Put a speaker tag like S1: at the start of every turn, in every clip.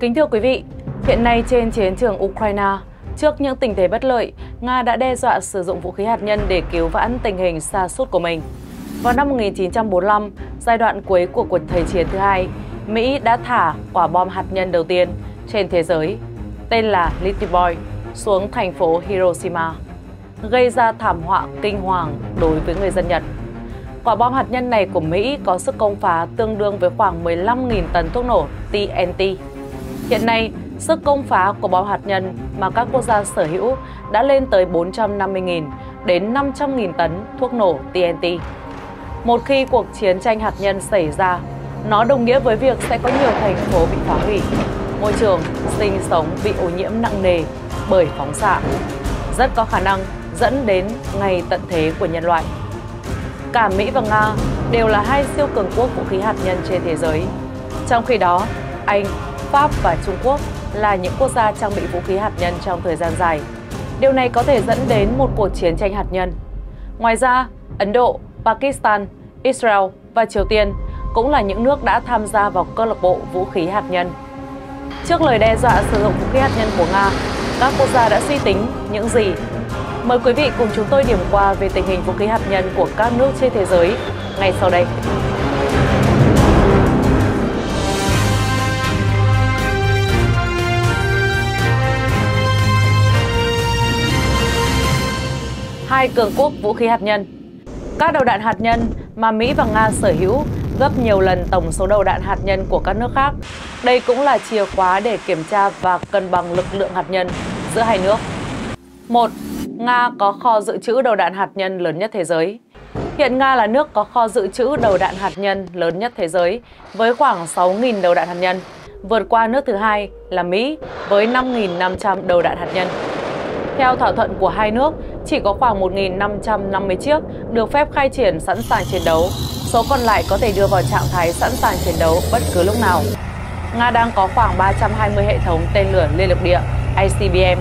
S1: Kính thưa quý vị, hiện nay trên chiến trường Ukraine, trước những tình thế bất lợi, Nga đã đe dọa sử dụng vũ khí hạt nhân để cứu vãn tình hình xa sút của mình. Vào năm 1945, giai đoạn cuối của cuộc thời chiến thứ hai, Mỹ đã thả quả bom hạt nhân đầu tiên trên thế giới, tên là Little Boy, xuống thành phố Hiroshima, gây ra thảm họa kinh hoàng đối với người dân Nhật. Quả bom hạt nhân này của Mỹ có sức công phá tương đương với khoảng 15.000 tấn thuốc nổ TNT Hiện nay, sức công phá của bom hạt nhân mà các quốc gia sở hữu đã lên tới 450.000 đến 500.000 tấn thuốc nổ TNT. Một khi cuộc chiến tranh hạt nhân xảy ra, nó đồng nghĩa với việc sẽ có nhiều thành phố bị phá hủy, môi trường sinh sống bị ô nhiễm nặng nề bởi phóng xạ, rất có khả năng dẫn đến ngày tận thế của nhân loại. Cả Mỹ và Nga đều là hai siêu cường quốc vũ khí hạt nhân trên thế giới. Trong khi đó, anh, Pháp và Trung Quốc là những quốc gia trang bị vũ khí hạt nhân trong thời gian dài. Điều này có thể dẫn đến một cuộc chiến tranh hạt nhân. Ngoài ra, Ấn Độ, Pakistan, Israel và Triều Tiên cũng là những nước đã tham gia vào câu lạc bộ vũ khí hạt nhân. Trước lời đe dọa sử dụng vũ khí hạt nhân của Nga, các quốc gia đã suy tính những gì. Mời quý vị cùng chúng tôi điểm qua về tình hình vũ khí hạt nhân của các nước trên thế giới ngay sau đây. hai cường quốc vũ khí hạt nhân. Các đầu đạn hạt nhân mà Mỹ và Nga sở hữu gấp nhiều lần tổng số đầu đạn hạt nhân của các nước khác. Đây cũng là chìa khóa để kiểm tra và cân bằng lực lượng hạt nhân giữa hai nước. 1. Nga có kho dự trữ đầu đạn hạt nhân lớn nhất thế giới. Hiện Nga là nước có kho dự trữ đầu đạn hạt nhân lớn nhất thế giới với khoảng 6.000 đầu đạn hạt nhân, vượt qua nước thứ hai là Mỹ với 5.500 đầu đạn hạt nhân. Theo thỏa thuận của hai nước, chỉ có khoảng 1.550 chiếc được phép khai triển sẵn sàng chiến đấu. Số còn lại có thể đưa vào trạng thái sẵn sàng chiến đấu bất cứ lúc nào. Nga đang có khoảng 320 hệ thống tên lửa liên lục địa ICBM.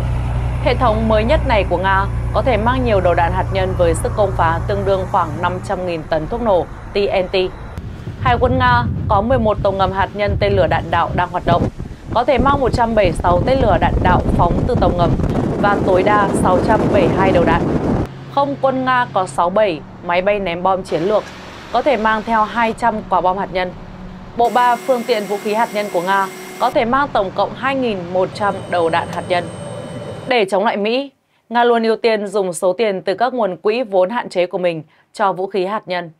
S1: Hệ thống mới nhất này của Nga có thể mang nhiều đầu đạn hạt nhân với sức công phá tương đương khoảng 500.000 tấn thuốc nổ TNT. Hải quân Nga có 11 tàu ngầm hạt nhân tên lửa đạn đạo đang hoạt động, có thể mang 176 tên lửa đạn đạo phóng từ tàu ngầm và tối đa 672 đầu đạn. Không quân Nga có 67 máy bay ném bom chiến lược, có thể mang theo 200 quả bom hạt nhân. Bộ ba phương tiện vũ khí hạt nhân của Nga có thể mang tổng cộng 2.100 đầu đạn hạt nhân. Để chống lại Mỹ, Nga luôn ưu tiên dùng số tiền từ các nguồn quỹ vốn hạn chế của mình cho vũ khí hạt nhân.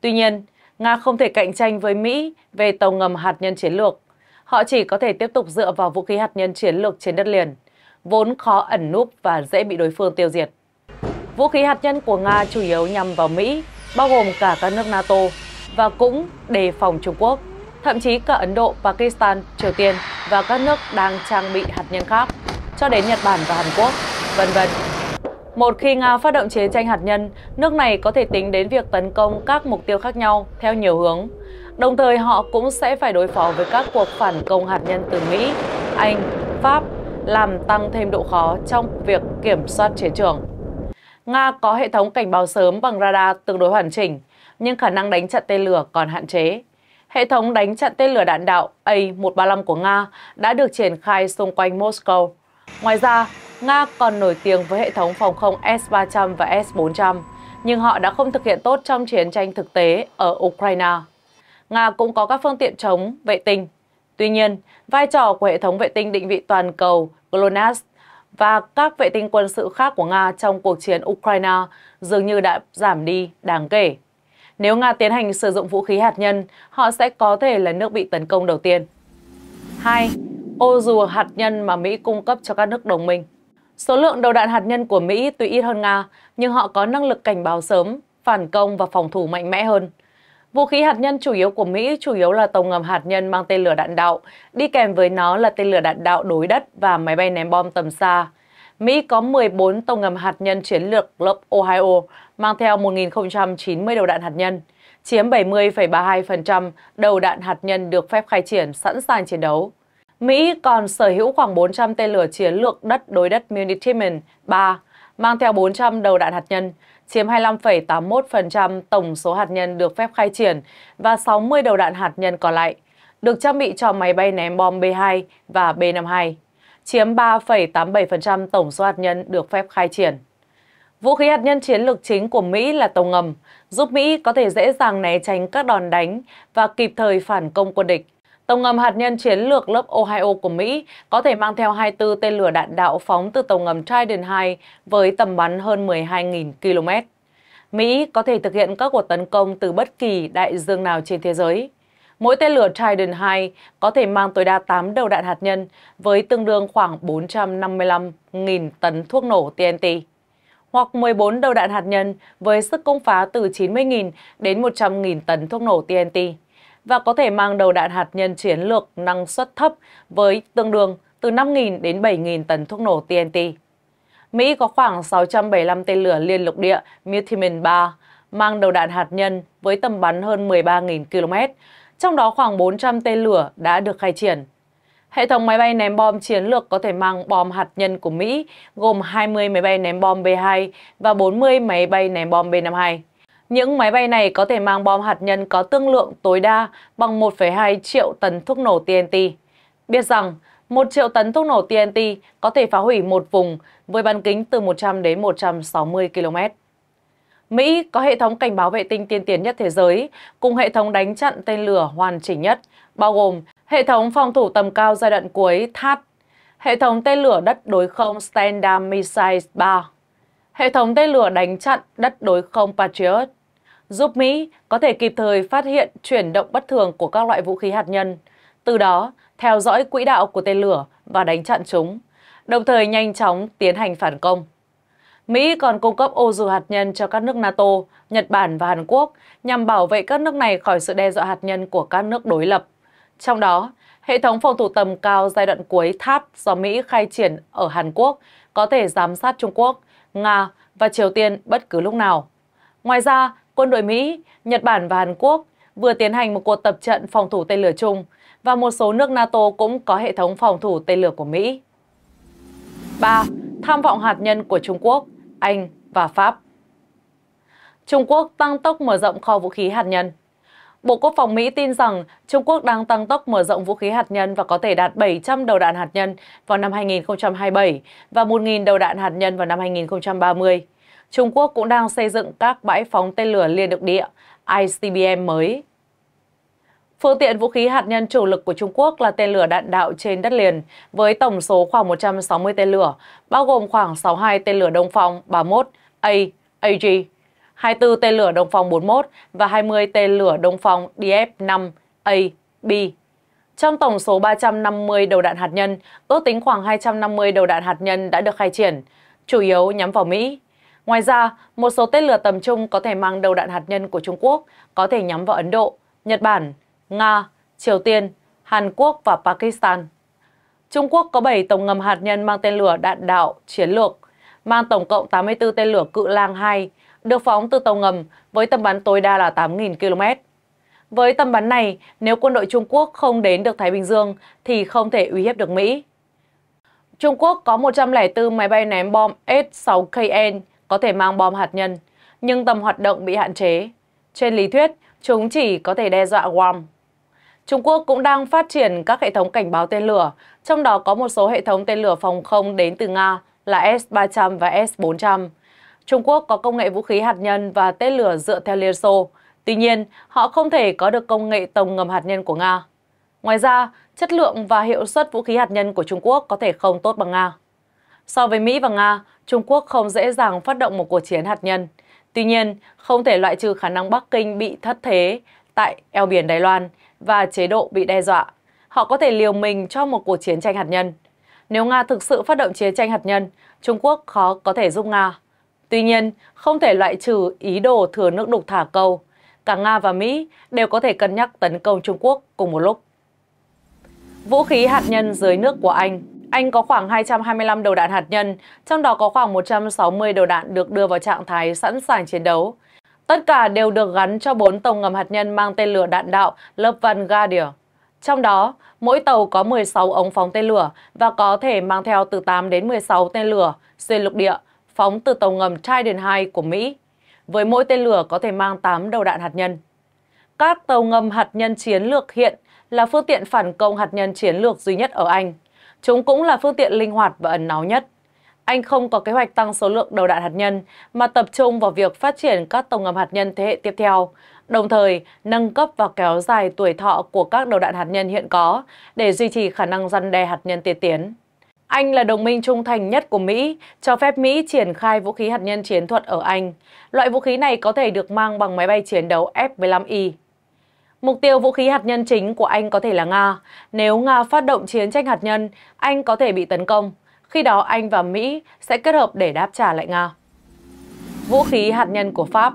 S1: Tuy nhiên, Nga không thể cạnh tranh với Mỹ về tàu ngầm hạt nhân chiến lược. Họ chỉ có thể tiếp tục dựa vào vũ khí hạt nhân chiến lược trên đất liền vốn khó ẩn núp và dễ bị đối phương tiêu diệt. Vũ khí hạt nhân của Nga chủ yếu nhằm vào Mỹ, bao gồm cả các nước NATO và cũng đề phòng Trung Quốc, thậm chí cả Ấn Độ, Pakistan, Triều Tiên và các nước đang trang bị hạt nhân khác, cho đến Nhật Bản và Hàn Quốc, vân vân. Một khi Nga phát động chiến tranh hạt nhân, nước này có thể tính đến việc tấn công các mục tiêu khác nhau theo nhiều hướng. Đồng thời họ cũng sẽ phải đối phó với các cuộc phản công hạt nhân từ Mỹ, Anh, Pháp làm tăng thêm độ khó trong việc kiểm soát chiến trường. Nga có hệ thống cảnh báo sớm bằng radar tương đối hoàn chỉnh, nhưng khả năng đánh chặn tên lửa còn hạn chế. Hệ thống đánh chặn tên lửa đạn đạo A-135 của Nga đã được triển khai xung quanh Moscow. Ngoài ra, Nga còn nổi tiếng với hệ thống phòng không S-300 và S-400, nhưng họ đã không thực hiện tốt trong chiến tranh thực tế ở Ukraine. Nga cũng có các phương tiện chống vệ tinh Tuy nhiên, vai trò của hệ thống vệ tinh định vị toàn cầu GLONASS và các vệ tinh quân sự khác của Nga trong cuộc chiến Ukraine dường như đã giảm đi đáng kể. Nếu Nga tiến hành sử dụng vũ khí hạt nhân, họ sẽ có thể là nước bị tấn công đầu tiên. 2. Ô dù hạt nhân mà Mỹ cung cấp cho các nước đồng minh Số lượng đầu đạn hạt nhân của Mỹ tuy ít hơn Nga, nhưng họ có năng lực cảnh báo sớm, phản công và phòng thủ mạnh mẽ hơn. Vũ khí hạt nhân chủ yếu của Mỹ chủ yếu là tàu ngầm hạt nhân mang tên lửa đạn đạo, đi kèm với nó là tên lửa đạn đạo đối đất và máy bay ném bom tầm xa. Mỹ có 14 tàu ngầm hạt nhân chiến lược lớp Ohio mang theo 1.090 đầu đạn hạt nhân, chiếm 70,32% đầu đạn hạt nhân được phép khai triển sẵn sàng chiến đấu. Mỹ còn sở hữu khoảng 400 tên lửa chiến lược đất đối đất Minuteman 3 mang theo 400 đầu đạn hạt nhân, chiếm 25,81% tổng số hạt nhân được phép khai triển và 60 đầu đạn hạt nhân còn lại, được trang bị cho máy bay ném bom B-2 và B-52, chiếm 3,87% tổng số hạt nhân được phép khai triển. Vũ khí hạt nhân chiến lược chính của Mỹ là tàu ngầm, giúp Mỹ có thể dễ dàng né tránh các đòn đánh và kịp thời phản công quân địch. Tàu ngầm hạt nhân chiến lược lớp Ohio của Mỹ có thể mang theo 24 tên lửa đạn đạo phóng từ tàu ngầm Trident 2 với tầm bắn hơn 12.000 km. Mỹ có thể thực hiện các cuộc tấn công từ bất kỳ đại dương nào trên thế giới. Mỗi tên lửa Trident 2 có thể mang tối đa 8 đầu đạn hạt nhân với tương đương khoảng 455.000 tấn thuốc nổ TNT hoặc 14 đầu đạn hạt nhân với sức công phá từ 90.000 đến 100.000 tấn thuốc nổ TNT và có thể mang đầu đạn hạt nhân chiến lược năng suất thấp với tương đương từ 5.000 đến 7.000 tấn thuốc nổ TNT. Mỹ có khoảng 675 tên lửa liên lục địa Minuteman 3 mang đầu đạn hạt nhân với tầm bắn hơn 13.000 km, trong đó khoảng 400 tên lửa đã được khai triển. Hệ thống máy bay ném bom chiến lược có thể mang bom hạt nhân của Mỹ, gồm 20 máy bay ném bom B-2 và 40 máy bay ném bom B-52. Những máy bay này có thể mang bom hạt nhân có tương lượng tối đa bằng 1,2 triệu tấn thuốc nổ TNT. Biết rằng, 1 triệu tấn thuốc nổ TNT có thể phá hủy một vùng với bán kính từ 100 đến 160 km. Mỹ có hệ thống cảnh báo vệ tinh tiên tiến nhất thế giới, cùng hệ thống đánh chặn tên lửa hoàn chỉnh nhất, bao gồm hệ thống phòng thủ tầm cao giai đoạn cuối THAAD, hệ thống tên lửa đất đối không Standard Missile 3, hệ thống tên lửa đánh chặn đất đối không Patriot, giúp Mỹ có thể kịp thời phát hiện chuyển động bất thường của các loại vũ khí hạt nhân, từ đó theo dõi quỹ đạo của tên lửa và đánh chặn chúng, đồng thời nhanh chóng tiến hành phản công. Mỹ còn cung cấp ô dù hạt nhân cho các nước NATO, Nhật Bản và Hàn Quốc nhằm bảo vệ các nước này khỏi sự đe dọa hạt nhân của các nước đối lập. Trong đó, hệ thống phòng thủ tầm cao giai đoạn cuối THAAD do Mỹ khai triển ở Hàn Quốc có thể giám sát Trung Quốc, Nga và Triều Tiên bất cứ lúc nào. Ngoài ra, quân đội Mỹ, Nhật Bản và Hàn Quốc vừa tiến hành một cuộc tập trận phòng thủ tên lửa chung và một số nước NATO cũng có hệ thống phòng thủ tên lửa của Mỹ. 3. Tham vọng hạt nhân của Trung Quốc, Anh và Pháp Trung Quốc tăng tốc mở rộng kho vũ khí hạt nhân Bộ Quốc phòng Mỹ tin rằng Trung Quốc đang tăng tốc mở rộng vũ khí hạt nhân và có thể đạt 700 đầu đạn hạt nhân vào năm 2027 và 1.000 đầu đạn hạt nhân vào năm 2030. Trung Quốc cũng đang xây dựng các bãi phóng tên lửa liên lục địa ICBM mới. Phương tiện vũ khí hạt nhân chủ lực của Trung Quốc là tên lửa đạn đạo trên đất liền, với tổng số khoảng 160 tên lửa, bao gồm khoảng 62 tên lửa đông phòng 31 A, AG, 24 tên lửa đông phòng 41 và 20 tên lửa đông phòng DF-5A, B. Trong tổng số 350 đầu đạn hạt nhân, ước tính khoảng 250 đầu đạn hạt nhân đã được khai triển, chủ yếu nhắm vào Mỹ. Ngoài ra, một số tên lửa tầm trung có thể mang đầu đạn hạt nhân của Trung Quốc có thể nhắm vào Ấn Độ, Nhật Bản, Nga, Triều Tiên, Hàn Quốc và Pakistan. Trung Quốc có 7 tổng ngầm hạt nhân mang tên lửa đạn đạo chiến lược, mang tổng cộng 84 tên lửa cự lang 2, được phóng từ tàu ngầm với tầm bắn tối đa là 8.000 km. Với tầm bắn này, nếu quân đội Trung Quốc không đến được Thái Bình Dương thì không thể uy hiếp được Mỹ. Trung Quốc có 104 máy bay ném bom S-6KN có thể mang bom hạt nhân, nhưng tầm hoạt động bị hạn chế. Trên lý thuyết, chúng chỉ có thể đe dọa Guam. Trung Quốc cũng đang phát triển các hệ thống cảnh báo tên lửa, trong đó có một số hệ thống tên lửa phòng không đến từ Nga là S-300 và S-400. Trung Quốc có công nghệ vũ khí hạt nhân và tên lửa dựa theo Liên Xô. Tuy nhiên, họ không thể có được công nghệ tàu ngầm hạt nhân của Nga. Ngoài ra, chất lượng và hiệu suất vũ khí hạt nhân của Trung Quốc có thể không tốt bằng Nga. So với Mỹ và Nga, Trung Quốc không dễ dàng phát động một cuộc chiến hạt nhân. Tuy nhiên, không thể loại trừ khả năng Bắc Kinh bị thất thế tại eo biển Đài Loan và chế độ bị đe dọa. Họ có thể liều mình cho một cuộc chiến tranh hạt nhân. Nếu Nga thực sự phát động chiến tranh hạt nhân, Trung Quốc khó có thể giúp Nga. Tuy nhiên, không thể loại trừ ý đồ thừa nước đục thả câu. Cả Nga và Mỹ đều có thể cân nhắc tấn công Trung Quốc cùng một lúc. Vũ khí hạt nhân dưới nước của Anh anh có khoảng 225 đầu đạn hạt nhân, trong đó có khoảng 160 đầu đạn được đưa vào trạng thái sẵn sàng chiến đấu. Tất cả đều được gắn cho 4 tàu ngầm hạt nhân mang tên lửa đạn đạo lớp Vanguardia. Trong đó, mỗi tàu có 16 ống phóng tên lửa và có thể mang theo từ 8 đến 16 tên lửa xuyên lục địa, phóng từ tàu ngầm Trident 2 của Mỹ. Với mỗi tên lửa có thể mang 8 đầu đạn hạt nhân. Các tàu ngầm hạt nhân chiến lược hiện là phương tiện phản công hạt nhân chiến lược duy nhất ở Anh. Chúng cũng là phương tiện linh hoạt và ẩn náu nhất. Anh không có kế hoạch tăng số lượng đầu đạn hạt nhân, mà tập trung vào việc phát triển các tàu ngầm hạt nhân thế hệ tiếp theo, đồng thời nâng cấp và kéo dài tuổi thọ của các đầu đạn hạt nhân hiện có để duy trì khả năng răn đe hạt nhân tiên tiến. Anh là đồng minh trung thành nhất của Mỹ, cho phép Mỹ triển khai vũ khí hạt nhân chiến thuật ở Anh. Loại vũ khí này có thể được mang bằng máy bay chiến đấu F-15I. Mục tiêu vũ khí hạt nhân chính của Anh có thể là Nga. Nếu Nga phát động chiến tranh hạt nhân, Anh có thể bị tấn công. Khi đó Anh và Mỹ sẽ kết hợp để đáp trả lại Nga. Vũ khí hạt nhân của Pháp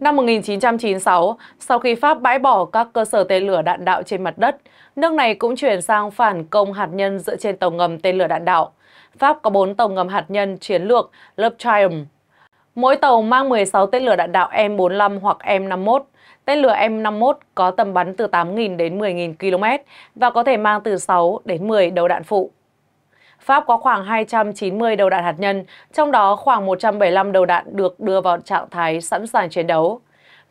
S1: Năm 1996, sau khi Pháp bãi bỏ các cơ sở tên lửa đạn đạo trên mặt đất, nước này cũng chuyển sang phản công hạt nhân dựa trên tàu ngầm tên lửa đạn đạo. Pháp có 4 tàu ngầm hạt nhân chiến lược lớp Triumph. Mỗi tàu mang 16 tên lửa đạn đạo M45 hoặc M51. Tên lửa M51 có tầm bắn từ 8.000 đến 10.000 km và có thể mang từ 6 đến 10 đầu đạn phụ. Pháp có khoảng 290 đầu đạn hạt nhân, trong đó khoảng 175 đầu đạn được đưa vào trạng thái sẵn sàng chiến đấu.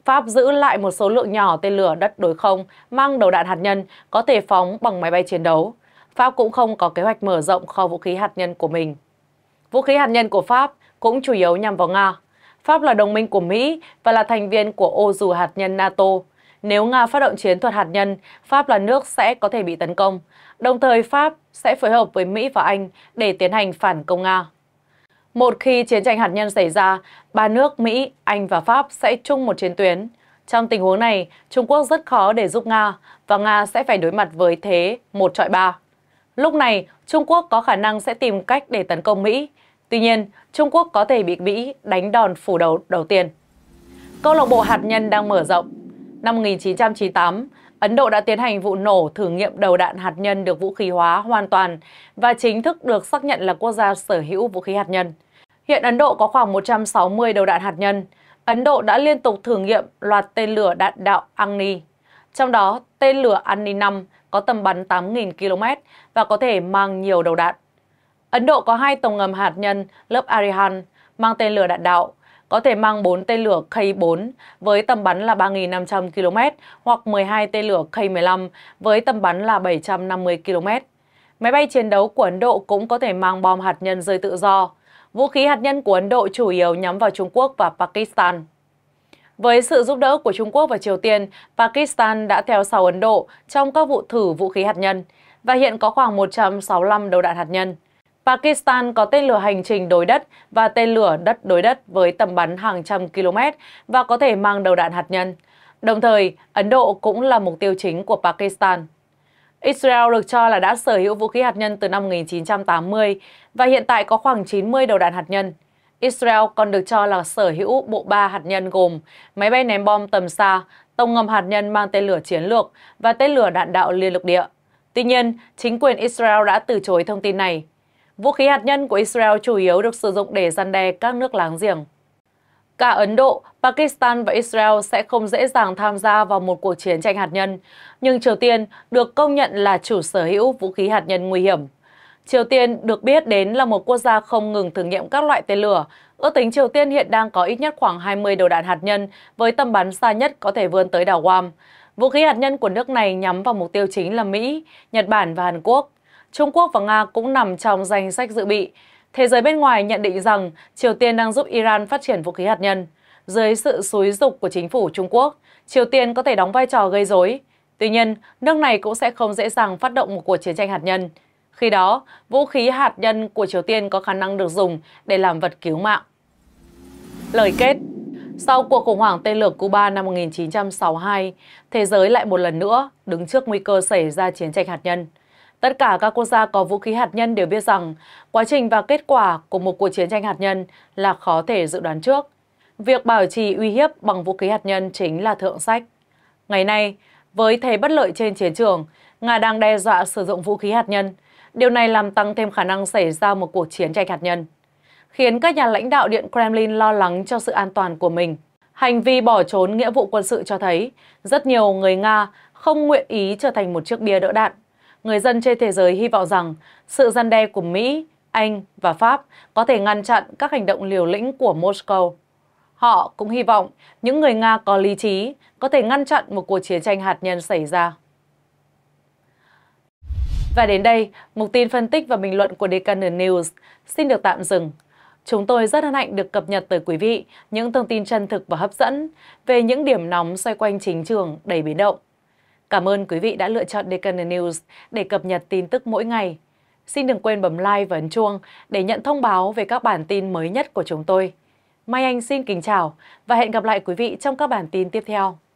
S1: Pháp giữ lại một số lượng nhỏ tên lửa đất đối không mang đầu đạn hạt nhân có thể phóng bằng máy bay chiến đấu. Pháp cũng không có kế hoạch mở rộng kho vũ khí hạt nhân của mình. Vũ khí hạt nhân của Pháp cũng chủ yếu nhằm vào Nga. Pháp là đồng minh của Mỹ và là thành viên của ô dù hạt nhân NATO. Nếu Nga phát động chiến thuật hạt nhân, Pháp là nước sẽ có thể bị tấn công. Đồng thời, Pháp sẽ phối hợp với Mỹ và Anh để tiến hành phản công Nga. Một khi chiến tranh hạt nhân xảy ra, ba nước Mỹ, Anh và Pháp sẽ chung một chiến tuyến. Trong tình huống này, Trung Quốc rất khó để giúp Nga và Nga sẽ phải đối mặt với thế một trọi ba. Lúc này, Trung Quốc có khả năng sẽ tìm cách để tấn công Mỹ, Tuy nhiên, Trung Quốc có thể bị Mỹ đánh đòn phủ đầu đầu tiên. Câu lạc bộ hạt nhân đang mở rộng. Năm 1998, Ấn Độ đã tiến hành vụ nổ thử nghiệm đầu đạn hạt nhân được vũ khí hóa hoàn toàn và chính thức được xác nhận là quốc gia sở hữu vũ khí hạt nhân. Hiện Ấn Độ có khoảng 160 đầu đạn hạt nhân. Ấn Độ đã liên tục thử nghiệm loạt tên lửa đạn đạo Agni. Trong đó, tên lửa Agni 5 có tầm bắn 8.000 km và có thể mang nhiều đầu đạn. Ấn Độ có hai tàu ngầm hạt nhân lớp Arihant mang tên lửa đạn đạo, có thể mang 4 tên lửa K-4 với tầm bắn là 3.500 km hoặc 12 tên lửa K-15 với tầm bắn là 750 km. Máy bay chiến đấu của Ấn Độ cũng có thể mang bom hạt nhân rơi tự do. Vũ khí hạt nhân của Ấn Độ chủ yếu nhắm vào Trung Quốc và Pakistan. Với sự giúp đỡ của Trung Quốc và Triều Tiên, Pakistan đã theo sau Ấn Độ trong các vụ thử vũ khí hạt nhân và hiện có khoảng 165 đầu đạn hạt nhân. Pakistan có tên lửa hành trình đối đất và tên lửa đất đối đất với tầm bắn hàng trăm km và có thể mang đầu đạn hạt nhân. Đồng thời, Ấn Độ cũng là mục tiêu chính của Pakistan. Israel được cho là đã sở hữu vũ khí hạt nhân từ năm 1980 và hiện tại có khoảng 90 đầu đạn hạt nhân. Israel còn được cho là sở hữu bộ ba hạt nhân gồm máy bay ném bom tầm xa, tàu ngầm hạt nhân mang tên lửa chiến lược và tên lửa đạn đạo liên lục địa. Tuy nhiên, chính quyền Israel đã từ chối thông tin này. Vũ khí hạt nhân của Israel chủ yếu được sử dụng để gian đe các nước láng giềng. Cả Ấn Độ, Pakistan và Israel sẽ không dễ dàng tham gia vào một cuộc chiến tranh hạt nhân, nhưng Triều Tiên được công nhận là chủ sở hữu vũ khí hạt nhân nguy hiểm. Triều Tiên được biết đến là một quốc gia không ngừng thử nghiệm các loại tên lửa. Ước tính Triều Tiên hiện đang có ít nhất khoảng 20 đầu đạn hạt nhân với tầm bắn xa nhất có thể vươn tới đảo Guam. Vũ khí hạt nhân của nước này nhắm vào mục tiêu chính là Mỹ, Nhật Bản và Hàn Quốc. Trung Quốc và Nga cũng nằm trong danh sách dự bị. Thế giới bên ngoài nhận định rằng Triều Tiên đang giúp Iran phát triển vũ khí hạt nhân. Dưới sự xúi dục của chính phủ Trung Quốc, Triều Tiên có thể đóng vai trò gây rối. Tuy nhiên, nước này cũng sẽ không dễ dàng phát động một cuộc chiến tranh hạt nhân. Khi đó, vũ khí hạt nhân của Triều Tiên có khả năng được dùng để làm vật cứu mạng. Lời kết Sau cuộc khủng hoảng tên lửa Cuba năm 1962, thế giới lại một lần nữa đứng trước nguy cơ xảy ra chiến tranh hạt nhân. Tất cả các quốc gia có vũ khí hạt nhân đều biết rằng quá trình và kết quả của một cuộc chiến tranh hạt nhân là khó thể dự đoán trước. Việc bảo trì uy hiếp bằng vũ khí hạt nhân chính là thượng sách. Ngày nay, với thế bất lợi trên chiến trường, Nga đang đe dọa sử dụng vũ khí hạt nhân. Điều này làm tăng thêm khả năng xảy ra một cuộc chiến tranh hạt nhân, khiến các nhà lãnh đạo Điện Kremlin lo lắng cho sự an toàn của mình. Hành vi bỏ trốn nghĩa vụ quân sự cho thấy rất nhiều người Nga không nguyện ý trở thành một chiếc bia đỡ đạn người dân trên thế giới hy vọng rằng sự gian đe của Mỹ, Anh và Pháp có thể ngăn chặn các hành động liều lĩnh của Moscow. Họ cũng hy vọng những người Nga có lý trí có thể ngăn chặn một cuộc chiến tranh hạt nhân xảy ra. Và đến đây, mục tin phân tích và bình luận của Decaner News xin được tạm dừng. Chúng tôi rất hân hạnh được cập nhật tới quý vị những thông tin chân thực và hấp dẫn về những điểm nóng xoay quanh chính trường đầy biến động. Cảm ơn quý vị đã lựa chọn Deccan News để cập nhật tin tức mỗi ngày. Xin đừng quên bấm like và ấn chuông để nhận thông báo về các bản tin mới nhất của chúng tôi. Mai Anh xin kính chào và hẹn gặp lại quý vị trong các bản tin tiếp theo.